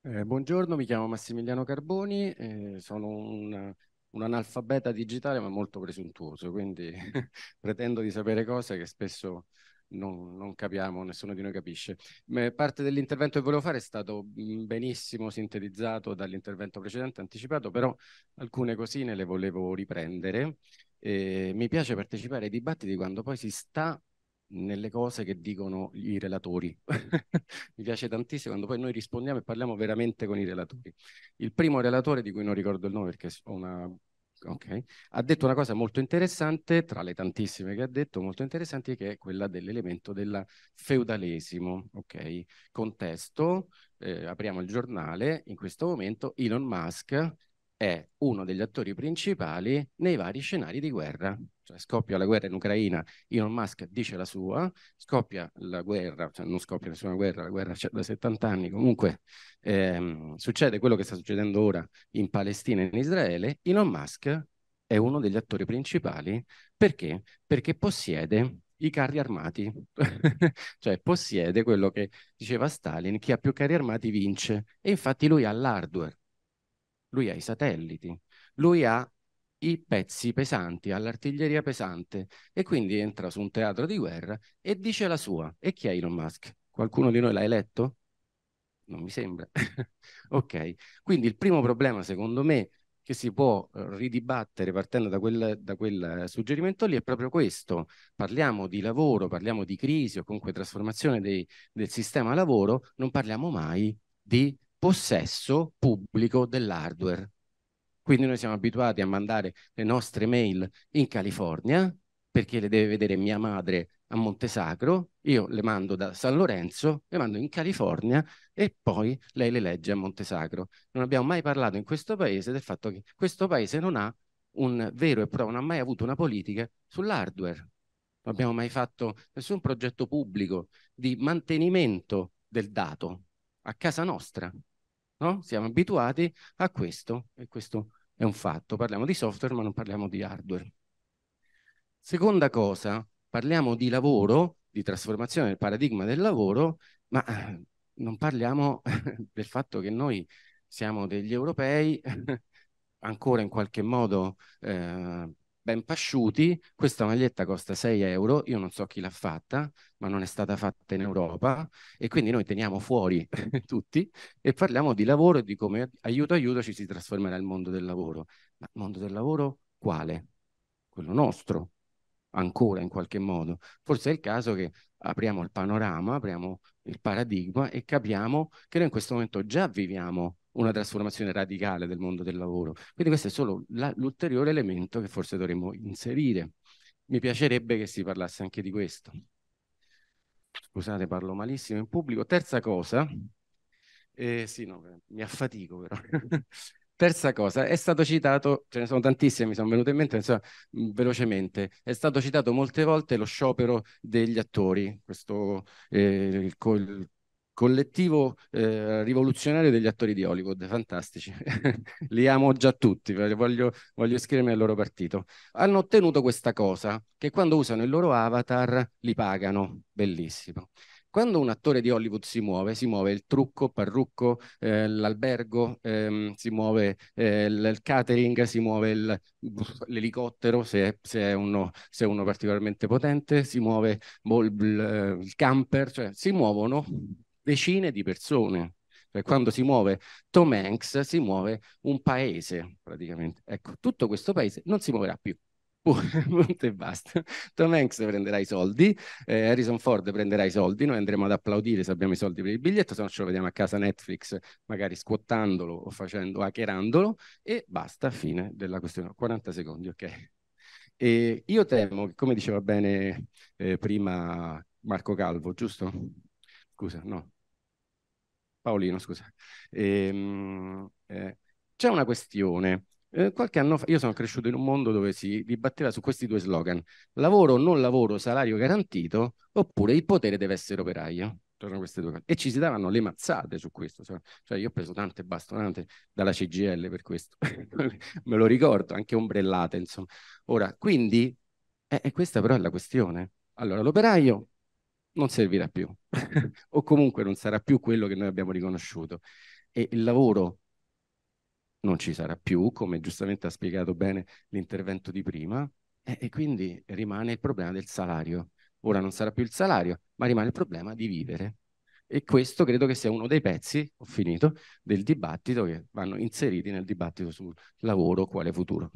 Eh, buongiorno, mi chiamo Massimiliano Carboni, eh, sono un, un, analfabeta digitale ma molto presuntuoso, quindi pretendo di sapere cose che spesso non, non capiamo, nessuno di noi capisce. Ma parte dell'intervento che volevo fare è stato mm, benissimo sintetizzato dall'intervento precedente anticipato, però alcune cosine le volevo riprendere. Eh, mi piace partecipare ai dibattiti quando poi si sta nelle cose che dicono i relatori. Mi piace tantissimo quando poi noi rispondiamo e parliamo veramente con i relatori. Il primo relatore, di cui non ricordo il nome perché ho una... Okay, ha detto una cosa molto interessante, tra le tantissime che ha detto, molto interessanti, che è quella dell'elemento del feudalesimo. Ok, contesto, eh, apriamo il giornale, in questo momento Elon Musk è uno degli attori principali nei vari scenari di guerra. Cioè, scoppia la guerra in Ucraina, Elon Musk dice la sua, scoppia la guerra, cioè non scoppia nessuna guerra, la guerra c'è da 70 anni, comunque ehm, succede quello che sta succedendo ora in Palestina e in Israele, Elon Musk è uno degli attori principali perché? Perché possiede i carri armati, cioè possiede quello che diceva Stalin, chi ha più carri armati vince e infatti lui ha l'hardware lui ha i satelliti, lui ha i pezzi pesanti, ha l'artiglieria pesante e quindi entra su un teatro di guerra e dice la sua. E chi è Elon Musk? Qualcuno di noi l'ha eletto? Non mi sembra. ok, quindi il primo problema secondo me che si può eh, ridibattere partendo da quel, da quel eh, suggerimento lì è proprio questo. Parliamo di lavoro, parliamo di crisi o comunque trasformazione dei, del sistema lavoro, non parliamo mai di possesso pubblico dell'hardware. Quindi noi siamo abituati a mandare le nostre mail in California perché le deve vedere mia madre a Montesacro, io le mando da San Lorenzo, le mando in California e poi lei le legge a Montesacro. Non abbiamo mai parlato in questo paese del fatto che questo paese non ha un vero e proprio, non ha mai avuto una politica sull'hardware. Non abbiamo mai fatto nessun progetto pubblico di mantenimento del dato a casa nostra. No? Siamo abituati a questo e questo è un fatto. Parliamo di software ma non parliamo di hardware. Seconda cosa, parliamo di lavoro, di trasformazione del paradigma del lavoro, ma eh, non parliamo del fatto che noi siamo degli europei ancora in qualche modo eh, ben pasciuti. Questa maglietta costa 6 euro, io non so chi l'ha fatta, ma non è stata fatta in Europa e quindi noi teniamo fuori tutti e parliamo di lavoro e di come aiuto aiuto ci si trasformerà il mondo del lavoro. Ma mondo del lavoro quale? Quello nostro, ancora in qualche modo. Forse è il caso che apriamo il panorama, apriamo il paradigma e capiamo che noi in questo momento già viviamo una trasformazione radicale del mondo del lavoro. Quindi questo è solo l'ulteriore elemento che forse dovremmo inserire. Mi piacerebbe che si parlasse anche di questo. Scusate, parlo malissimo in pubblico. Terza cosa, eh, sì, no, eh, mi affatico però. Terza cosa, è stato citato, ce ne sono tantissime, mi sono venute in mente, insomma, mm, velocemente, è stato citato molte volte lo sciopero degli attori, questo, eh, il, il collettivo eh, rivoluzionario degli attori di Hollywood, fantastici, li amo già tutti, voglio, voglio iscrivermi al loro partito. Hanno ottenuto questa cosa, che quando usano il loro avatar li pagano, bellissimo. Quando un attore di Hollywood si muove, si muove il trucco, il parrucco, eh, l'albergo, ehm, si muove eh, il catering, si muove l'elicottero se, se, è uno, se è uno particolarmente potente, si muove boh, il, eh, il camper, cioè si muovono decine di persone. Cioè, quando si muove Tom Hanks si muove un paese praticamente. Ecco, tutto questo paese non si muoverà più. Punto e basta. Tom Hanks prenderà i soldi, eh, Harrison Ford prenderà i soldi, noi andremo ad applaudire se abbiamo i soldi per il biglietto, se no ce lo vediamo a casa Netflix, magari scuottandolo o facendo, hackerandolo e basta, fine della questione. 40 secondi, ok? E io temo, come diceva bene eh, prima Marco Calvo, giusto? Scusa, no, Paolino, scusa. Ehm, eh, c'è una questione. Eh, qualche anno fa io sono cresciuto in un mondo dove si dibatteva su questi due slogan: lavoro o non lavoro, salario garantito, oppure il potere deve essere operaio. E ci si davano le mazzate su questo. Cioè, cioè, io ho preso tante bastonate dalla CGL per questo, me lo ricordo, anche ombrellate, insomma. Ora, quindi, eh, questa però è la questione. Allora, l'operaio non servirà più o comunque non sarà più quello che noi abbiamo riconosciuto e il lavoro non ci sarà più, come giustamente ha spiegato bene l'intervento di prima, e, e, quindi rimane il problema del salario. Ora non sarà più il salario, ma rimane il problema di vivere. E questo credo che sia uno dei pezzi, ho finito, del dibattito che vanno inseriti nel dibattito sul lavoro quale futuro.